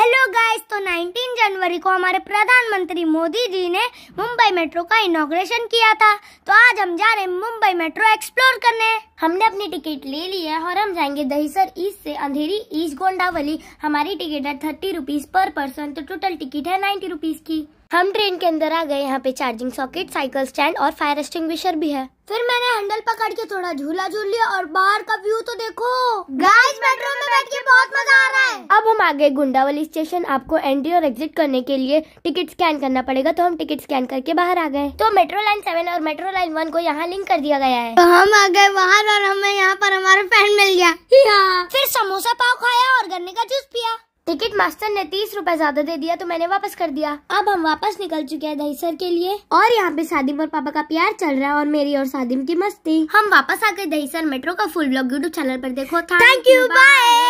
hello guys तो 19 जनवरी को हमारे प्रधानमंत्री मोदी जी ने मुंबई मेट्रो का इनोग्रेशन किया था तो आज हम जा रहे हैं मुंबई मेट्रो एक्सप्लोर करने हमने अपनी टिकट ले ली है और हम जाएंगे दहीसर ईस्ट से अंधेरी ईस्ट गोंडावली हमारी टिकट है थर्टी रुपीज पर पर्सन तो टोटल टिकट है नाइन्टी रुपीज की हम ट्रेन के अंदर आ गए यहाँ पे चार्जिंग सॉकेट साइकिल स्टैंड और फायर एक्सटिंग्विशर भी है फिर मैंने हैंडल पकड़ के थोड़ा झूला झूल लिया और बाहर का व्यू तो देखो आगे आ गए गुंडावली स्टेशन आपको एंट्री और एग्जिट करने के लिए टिकट स्कैन करना पड़ेगा तो हम टिकट स्कैन करके बाहर आ गए तो मेट्रो लाइन सेवन और मेट्रो लाइन वन को यहाँ लिंक कर दिया गया है तो हम आ गए बाहर और हमें यहाँ पर हमारा फ्रेंड मिल गया फिर समोसा पाव खाया और गन्ने का जूस पिया टिकट मास्टर ने तीस रूपए ज्यादा दे दिया तो मैंने वापस कर दिया अब हम वापस निकल चुके हैं दहीसर के लिए और यहाँ पे सादिम और पापा का प्यार चल रहा है और मेरी और सादिम की मस्ती हम वापस आ गए दहीसर मेट्रो का फुल ब्लॉग यूट्यूब चैनल पर देखो थैंक यू बाय